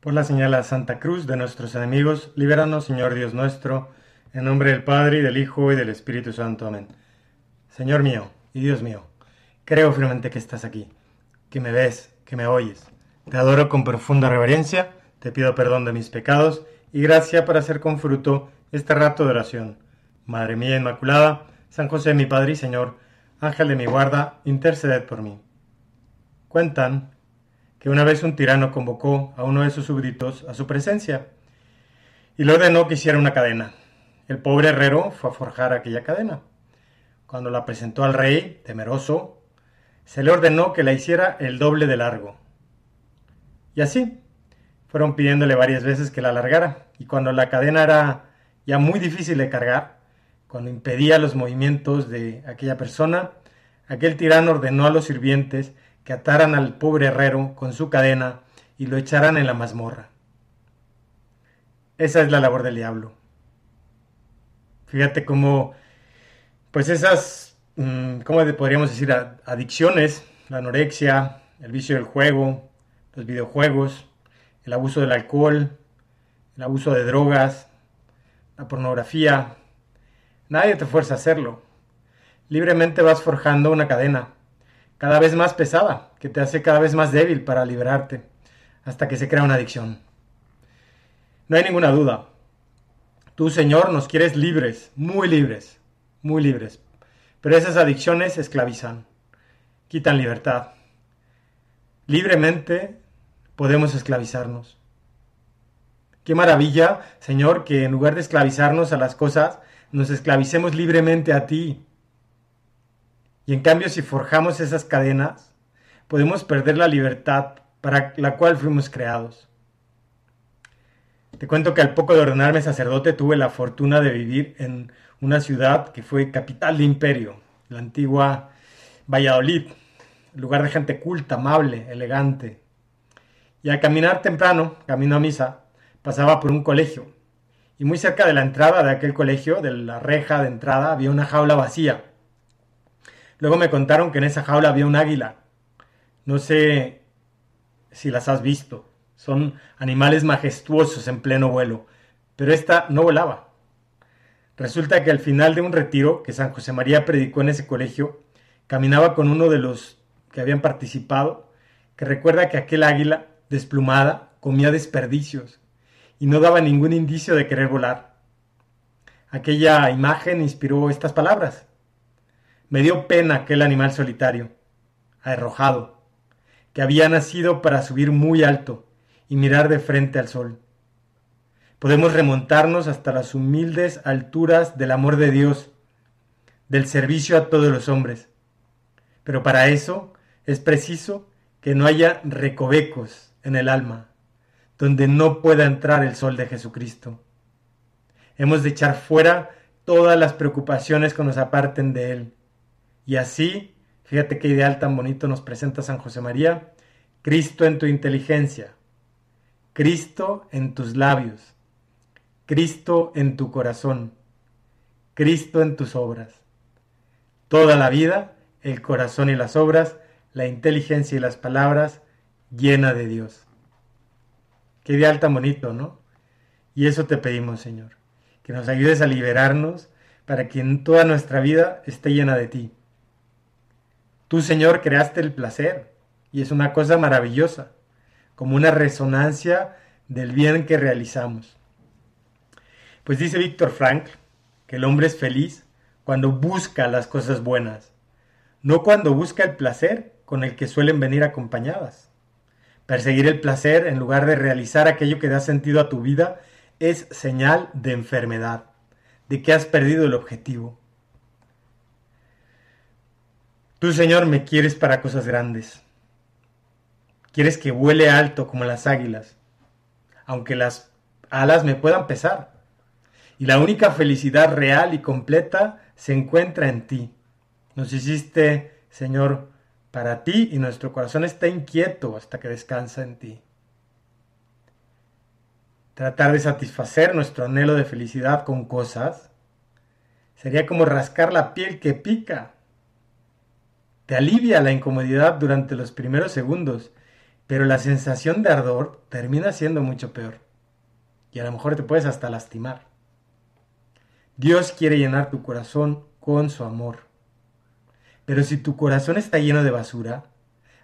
Por la señal a Santa Cruz de nuestros enemigos, libéranos, Señor Dios nuestro, en nombre del Padre, y del Hijo, y del Espíritu Santo. Amén. Señor mío y Dios mío, creo firmemente que estás aquí, que me ves, que me oyes. Te adoro con profunda reverencia, te pido perdón de mis pecados y gracia para hacer con fruto este rato de oración. Madre mía Inmaculada, San José mi Padre y Señor, Ángel de mi guarda, interceded por mí. Cuentan que una vez un tirano convocó a uno de sus súbditos a su presencia y le ordenó que hiciera una cadena. El pobre herrero fue a forjar aquella cadena. Cuando la presentó al rey, temeroso, se le ordenó que la hiciera el doble de largo. Y así, fueron pidiéndole varias veces que la alargara, y cuando la cadena era ya muy difícil de cargar, cuando impedía los movimientos de aquella persona, aquel tirano ordenó a los sirvientes que ataran al pobre herrero con su cadena y lo echaran en la mazmorra. Esa es la labor del diablo. Fíjate cómo, pues esas, mm, ¿cómo podríamos decir? Adicciones, la anorexia, el vicio del juego, los videojuegos, el abuso del alcohol, el abuso de drogas, la pornografía. Nadie te fuerza a hacerlo. Libremente vas forjando una cadena cada vez más pesada, que te hace cada vez más débil para liberarte, hasta que se crea una adicción. No hay ninguna duda. Tú, Señor, nos quieres libres, muy libres, muy libres. Pero esas adicciones esclavizan, quitan libertad. Libremente podemos esclavizarnos. Qué maravilla, Señor, que en lugar de esclavizarnos a las cosas, nos esclavicemos libremente a ti, y en cambio, si forjamos esas cadenas, podemos perder la libertad para la cual fuimos creados. Te cuento que al poco de ordenarme sacerdote tuve la fortuna de vivir en una ciudad que fue capital de imperio, la antigua Valladolid, lugar de gente culta, amable, elegante. Y al caminar temprano, camino a misa, pasaba por un colegio. Y muy cerca de la entrada de aquel colegio, de la reja de entrada, había una jaula vacía Luego me contaron que en esa jaula había un águila. No sé si las has visto. Son animales majestuosos en pleno vuelo, pero esta no volaba. Resulta que al final de un retiro que San José María predicó en ese colegio, caminaba con uno de los que habían participado, que recuerda que aquel águila, desplumada, comía desperdicios y no daba ningún indicio de querer volar. Aquella imagen inspiró estas palabras. Me dio pena aquel animal solitario, arrojado, que había nacido para subir muy alto y mirar de frente al sol. Podemos remontarnos hasta las humildes alturas del amor de Dios, del servicio a todos los hombres. Pero para eso es preciso que no haya recovecos en el alma, donde no pueda entrar el sol de Jesucristo. Hemos de echar fuera todas las preocupaciones que nos aparten de Él y así, fíjate qué ideal tan bonito nos presenta San José María, Cristo en tu inteligencia, Cristo en tus labios, Cristo en tu corazón, Cristo en tus obras. Toda la vida, el corazón y las obras, la inteligencia y las palabras, llena de Dios. Qué ideal tan bonito, ¿no? Y eso te pedimos, Señor, que nos ayudes a liberarnos para que en toda nuestra vida esté llena de ti. Tú, Señor, creaste el placer y es una cosa maravillosa, como una resonancia del bien que realizamos. Pues dice Víctor Frank que el hombre es feliz cuando busca las cosas buenas, no cuando busca el placer con el que suelen venir acompañadas. Perseguir el placer en lugar de realizar aquello que da sentido a tu vida es señal de enfermedad, de que has perdido el objetivo. Tú, Señor, me quieres para cosas grandes. Quieres que vuele alto como las águilas, aunque las alas me puedan pesar. Y la única felicidad real y completa se encuentra en ti. Nos hiciste, Señor, para ti y nuestro corazón está inquieto hasta que descansa en ti. Tratar de satisfacer nuestro anhelo de felicidad con cosas sería como rascar la piel que pica te alivia la incomodidad durante los primeros segundos, pero la sensación de ardor termina siendo mucho peor. Y a lo mejor te puedes hasta lastimar. Dios quiere llenar tu corazón con su amor. Pero si tu corazón está lleno de basura,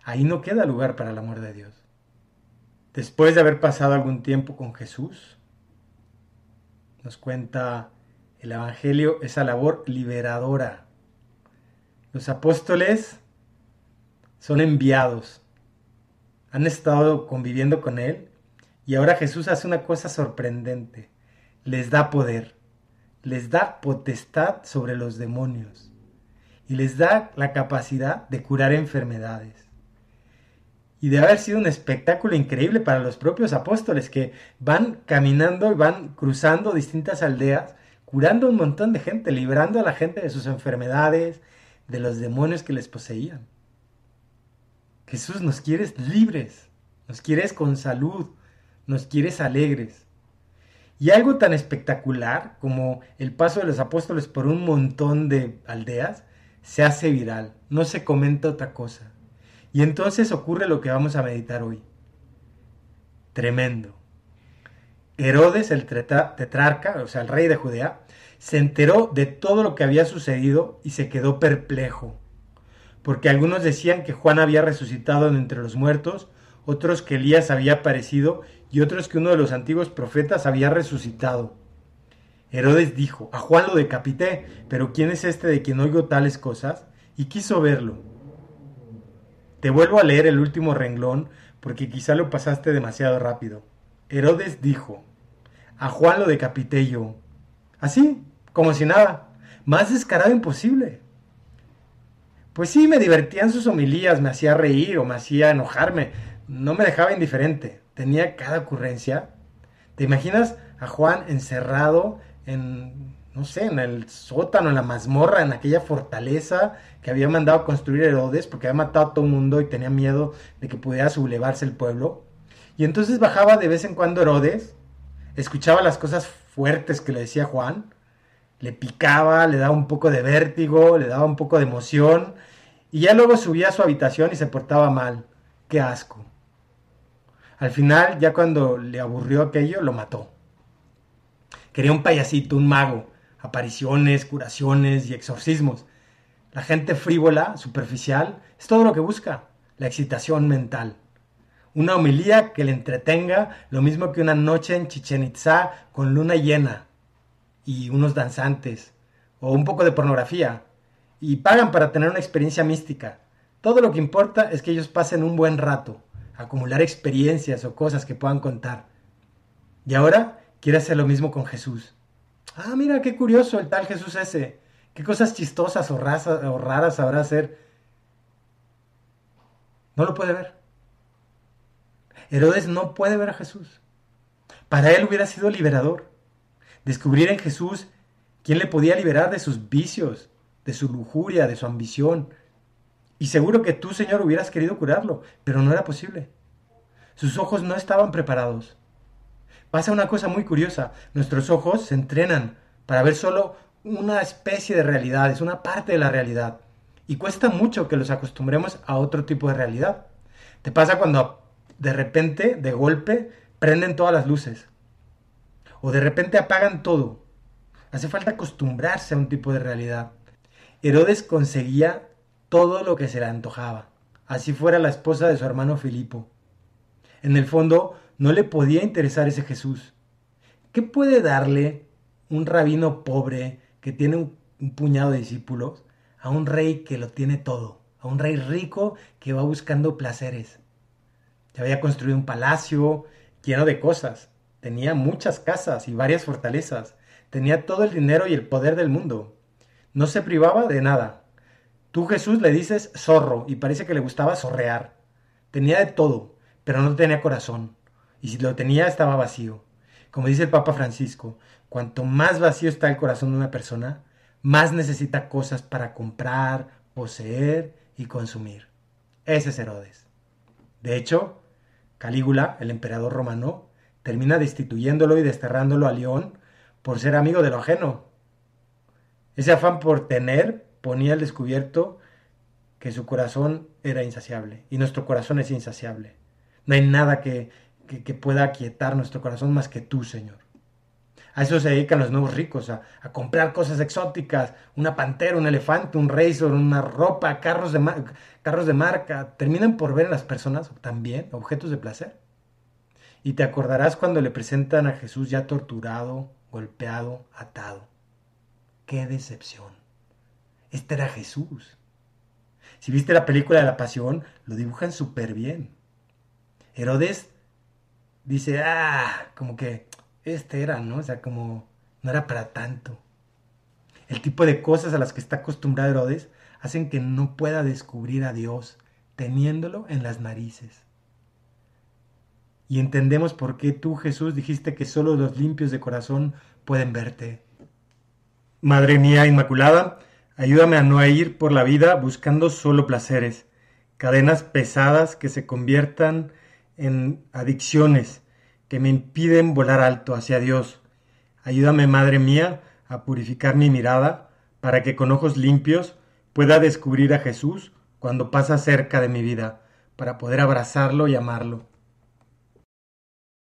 ahí no queda lugar para el amor de Dios. Después de haber pasado algún tiempo con Jesús, nos cuenta el Evangelio esa labor liberadora los apóstoles son enviados. Han estado conviviendo con Él y ahora Jesús hace una cosa sorprendente. Les da poder, les da potestad sobre los demonios y les da la capacidad de curar enfermedades. Y debe haber sido un espectáculo increíble para los propios apóstoles que van caminando y van cruzando distintas aldeas, curando un montón de gente, librando a la gente de sus enfermedades, de los demonios que les poseían. Jesús nos quieres libres, nos quieres con salud, nos quieres alegres. Y algo tan espectacular como el paso de los apóstoles por un montón de aldeas se hace viral, no se comenta otra cosa. Y entonces ocurre lo que vamos a meditar hoy. Tremendo. Herodes, el tetrarca, o sea, el rey de Judea, se enteró de todo lo que había sucedido y se quedó perplejo, porque algunos decían que Juan había resucitado de entre los muertos, otros que Elías había aparecido y otros que uno de los antiguos profetas había resucitado. Herodes dijo, a Juan lo decapité, pero ¿quién es este de quien oigo tales cosas? Y quiso verlo. Te vuelvo a leer el último renglón porque quizá lo pasaste demasiado rápido. Herodes dijo, a Juan lo decapité yo. Así, como si nada, más descarado imposible. Pues sí, me divertían sus homilías, me hacía reír o me hacía enojarme, no me dejaba indiferente, tenía cada ocurrencia. ¿Te imaginas a Juan encerrado en, no sé, en el sótano, en la mazmorra, en aquella fortaleza que había mandado construir Herodes porque había matado a todo el mundo y tenía miedo de que pudiera sublevarse el pueblo? Y entonces bajaba de vez en cuando Herodes, escuchaba las cosas fuertes que le decía Juan, le picaba, le daba un poco de vértigo, le daba un poco de emoción, y ya luego subía a su habitación y se portaba mal. ¡Qué asco! Al final, ya cuando le aburrió aquello, lo mató. Quería un payasito, un mago, apariciones, curaciones y exorcismos. La gente frívola, superficial, es todo lo que busca, la excitación mental una homilía que le entretenga, lo mismo que una noche en Chichen Itza con luna llena y unos danzantes, o un poco de pornografía, y pagan para tener una experiencia mística. Todo lo que importa es que ellos pasen un buen rato, acumular experiencias o cosas que puedan contar. Y ahora quiere hacer lo mismo con Jesús. Ah, mira, qué curioso el tal Jesús ese. Qué cosas chistosas o, o raras sabrá hacer. No lo puede ver. Herodes no puede ver a Jesús. Para él hubiera sido liberador. Descubrir en Jesús quién le podía liberar de sus vicios, de su lujuria, de su ambición. Y seguro que tú, Señor, hubieras querido curarlo, pero no era posible. Sus ojos no estaban preparados. Pasa una cosa muy curiosa. Nuestros ojos se entrenan para ver solo una especie de realidad, es una parte de la realidad. Y cuesta mucho que los acostumbremos a otro tipo de realidad. Te pasa cuando de repente, de golpe, prenden todas las luces. O de repente apagan todo. Hace falta acostumbrarse a un tipo de realidad. Herodes conseguía todo lo que se le antojaba, así fuera la esposa de su hermano Filipo. En el fondo, no le podía interesar ese Jesús. ¿Qué puede darle un rabino pobre que tiene un, un puñado de discípulos a un rey que lo tiene todo? A un rey rico que va buscando placeres. Ya había construido un palacio lleno de cosas. Tenía muchas casas y varias fortalezas. Tenía todo el dinero y el poder del mundo. No se privaba de nada. Tú Jesús le dices zorro y parece que le gustaba zorrear. Tenía de todo, pero no tenía corazón. Y si lo tenía estaba vacío. Como dice el Papa Francisco, cuanto más vacío está el corazón de una persona, más necesita cosas para comprar, poseer y consumir. Ese es Herodes. De hecho, Calígula, el emperador romano, termina destituyéndolo y desterrándolo a León por ser amigo de lo ajeno. Ese afán por tener ponía al descubierto que su corazón era insaciable y nuestro corazón es insaciable. No hay nada que, pueda aquietar nuestro corazón más que tú, Señor. A eso se dedican los nuevos ricos, a, comprar cosas exóticas, una pantera, un elefante, un razor, una ropa, carros de, carros de marca. Terminan por ver en las personas también objetos de placer. Y te acordarás cuando le presentan a Jesús ya torturado, golpeado, atado. ¡Qué decepción! Este era Jesús. Si viste la película de la Pasión, lo dibujan súper bien. Herodes dice, ah, como que este era, ¿no? O sea, como no era para tanto. El tipo de cosas a las que está acostumbrado Herodes hacen que no pueda descubrir a Dios teniéndolo en las narices. Y entendemos por qué tú, Jesús, dijiste que solo los limpios de corazón pueden verte. Madre mía Inmaculada, ayúdame a no ir por la vida buscando solo placeres, cadenas pesadas que se conviertan en adicciones que me impiden volar alto hacia Dios. Ayúdame, Madre mía, a purificar mi mirada, para que con ojos limpios pueda descubrir a Jesús cuando pasa cerca de mi vida, para poder abrazarlo y amarlo.